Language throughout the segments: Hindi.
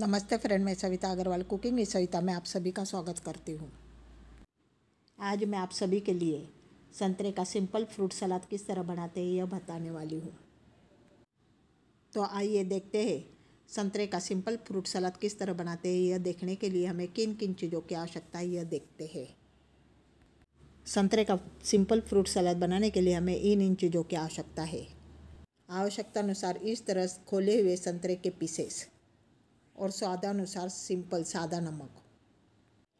नमस्ते फ्रेंड मैं सविता अग्रवाल कुकिंग में सविता में आप सभी का स्वागत करती हूँ आज मैं आप सभी के लिए संतरे का सिंपल फ्रूट सलाद किस तरह बनाते हैं यह बताने वाली हूँ तो आइए देखते हैं संतरे का सिंपल फ्रूट सलाद किस तरह बनाते हैं यह देखने के लिए हमें किन किन चीज़ों की आवश्यकता है यह देखते हैं संतरे का सिंपल फ्रूट सलाद बनाने के लिए हमें इन इन चीज़ों की आवश्यकता है आवश्यकता अनुसार इस तरह खोले हुए संतरे के पीसेस और स्वादानुसार सिंपल सादा नमक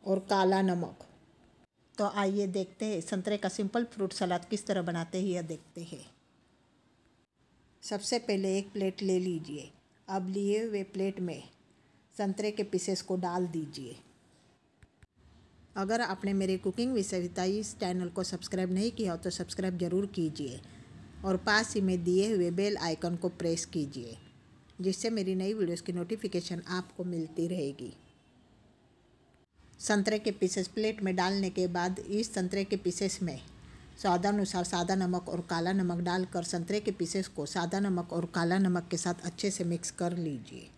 और काला नमक तो आइए देखते हैं संतरे का सिंपल फ्रूट सलाद किस तरह बनाते हैं यह देखते हैं सबसे पहले एक प्लेट ले लीजिए अब लिए हुए प्लेट में संतरे के पीसेस को डाल दीजिए अगर आपने मेरे कुकिंग विद इस चैनल को सब्सक्राइब नहीं किया हो तो सब्सक्राइब ज़रूर कीजिए और पास ही में दिए हुए बेल आइकन को प्रेस कीजिए जिससे मेरी नई वीडियोस की नोटिफिकेशन आपको मिलती रहेगी संतरे के पीसेस प्लेट में डालने के बाद इस संतरे के पीसेस में स्वादानुसार सादा नमक और काला नमक डालकर संतरे के पीसेस को सादा नमक और काला नमक के साथ अच्छे से मिक्स कर लीजिए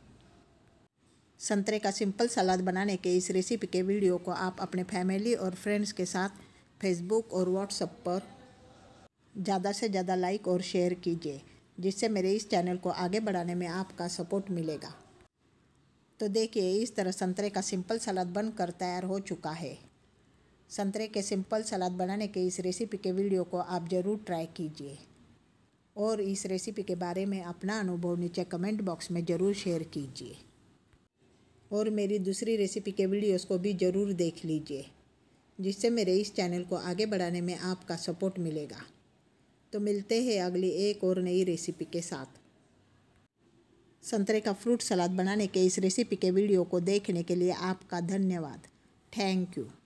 संतरे का सिंपल सलाद बनाने के इस रेसिपी के वीडियो को आप अपने फैमिली और फ्रेंड्स के साथ फेसबुक और व्हाट्सएप पर ज़्यादा से ज़्यादा लाइक और शेयर कीजिए जिससे मेरे इस चैनल को आगे बढ़ाने में आपका सपोर्ट मिलेगा तो देखिए इस तरह संतरे का सिंपल सलाद बनकर तैयार हो चुका है संतरे के सिंपल सलाद बनाने के इस रेसिपी के वीडियो को आप ज़रूर ट्राई कीजिए और इस रेसिपी के बारे में अपना अनुभव नीचे कमेंट बॉक्स में ज़रूर शेयर कीजिए और मेरी दूसरी रेसिपी के वीडियोस को भी ज़रूर देख लीजिए जिससे मेरे इस चैनल को आगे बढ़ाने में आपका सपोर्ट मिलेगा तो मिलते हैं अगली एक और नई रेसिपी के साथ संतरे का फ्रूट सलाद बनाने के इस रेसिपी के वीडियो को देखने के लिए आपका धन्यवाद थैंक यू